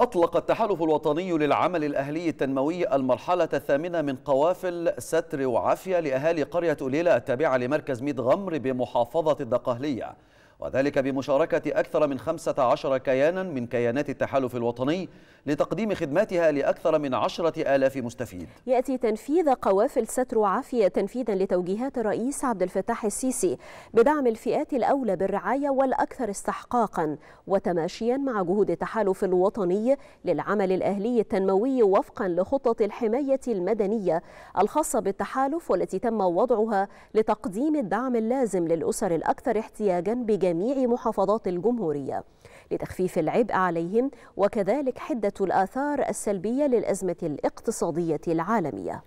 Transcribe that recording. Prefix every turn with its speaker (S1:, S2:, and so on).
S1: أطلق التحالف الوطني للعمل الأهلي التنموي المرحلة الثامنة من قوافل ستر وعافية لأهالي قرية أوليلا التابعة لمركز ميد غمر بمحافظة الدقهلية وذلك بمشاركة أكثر من 15 كيانا من كيانات التحالف الوطني لتقديم خدماتها لأكثر من 10 آلاف مستفيد
S2: يأتي تنفيذ قوافل ستر وعافية تنفيذا لتوجيهات الرئيس عبد الفتاح السيسي بدعم الفئات الأولى بالرعاية والأكثر استحقاقا وتماشيا مع جهود التحالف الوطني للعمل الأهلي التنموي وفقا لخطط الحماية المدنية الخاصة بالتحالف والتي تم وضعها لتقديم الدعم اللازم للأسر الأكثر احتياجا بجانب جميع محافظات الجمهورية لتخفيف العبء عليهم وكذلك حدة الآثار السلبية للأزمة الاقتصادية العالمية